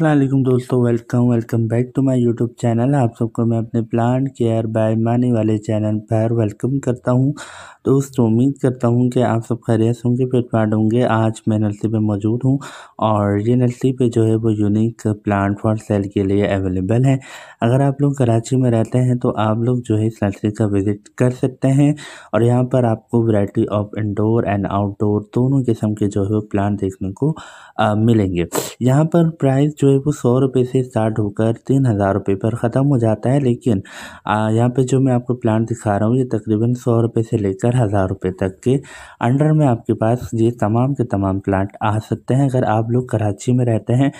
असलम दोस्तों welcome welcome back to my YouTube channel आप सबको मैं अपने प्लांट केयर बाय मानी वाले चैनल पर वेलकम करता हूं दोस्तों उम्मीद करता हूं कि आप सब खैरियत होंगे फिर प्लांट होंगे आज मैं नलसी पे मौजूद हूं और ये नलसी पे जो है वो यूनिक प्लांट फॉर सेल के लिए अवेलेबल है अगर आप लोग कराची में रहते हैं तो आप लोग जो है इस नर्सरी का विज़िट कर सकते हैं और यहाँ पर आपको variety of indoor and outdoor दोनों किस्म के जो है वो प्लांट देखने को मिलेंगे यहाँ पर प्राइस जो है वो सौ रुपये से स्टार्ट होकर तीन हज़ार रुपये पर ख़त्म हो जाता है लेकिन यहाँ पे जो मैं आपको प्लान दिखा रहा हूँ ये तकरीबन सौ रुपये से लेकर हज़ार रुपये तक के अंडर में आपके पास ये तमाम के तमाम प्लांट आ सकते हैं अगर आप लोग कराची में रहते हैं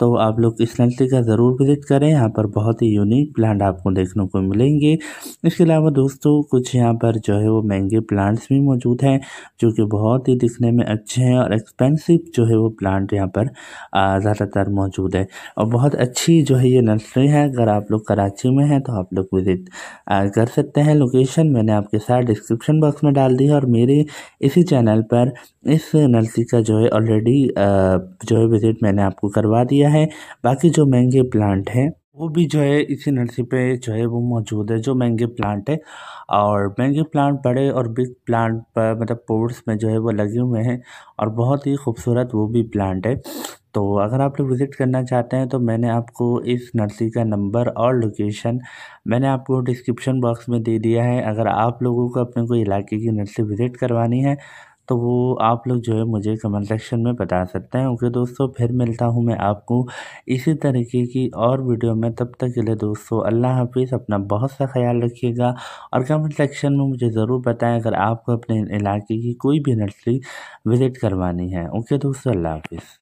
तो आप लोग इस नर्सरी का ज़रूर विजिट करें यहाँ पर बहुत ही यूनिक प्लांट आपको देखने को मिलेंगे इसके अलावा दोस्तों कुछ यहाँ पर जो है वो महंगे प्लांट्स भी मौजूद हैं जो कि बहुत ही दिखने में अच्छे हैं और एक्सपेंसिव जो है वो प्लांट यहाँ पर ज़्यादातर मौजूद है और बहुत अच्छी जो है ये नर्सरी है अगर आप लोग कराची में हैं तो आप लोग विजिट कर सकते हैं लोकेशन मैंने आपके साथ डिस्क्रिप्शन बॉक्स में डाल दी है और मेरे इसी चैनल पर इस नलकी का जो है ऑलरेडी जो है विज़िट मैंने आपको करवा दिया है बाकी जो महंगे प्लांट हैं वो भी जो है इसी नर्सरी पे जो है वो मौजूद है जो महंगे प्लांट है और महंगे प्लांट बड़े और बिग प्लांट पर मतलब पोर्ट्स में जो है वो लगे हुए हैं और बहुत ही खूबसूरत वो भी प्लांट है तो अगर आप लोग विज़िट करना चाहते हैं तो मैंने आपको इस नर्सरी का नंबर और लोकेशन मैंने आपको डिस्क्रिप्शन बॉक्स में दे दिया है अगर आप लोगों को अपने कोई इलाके की नर्सरी विज़िट करवानी है तो वो आप लोग जो है मुझे कमेंट सेक्शन में बता सकते हैं ओके दोस्तों फिर मिलता हूँ मैं आपको इसी तरीके की और वीडियो में तब तक के लिए दोस्तों अल्लाह हाफिज़ अपना बहुत सा ख्याल रखिएगा और कमेंट सेक्शन में मुझे ज़रूर बताएं अगर आपको अपने इलाके की कोई भी नर्सरी विज़िट करवानी है ओके दोस्तों अल्लाह हाफिज़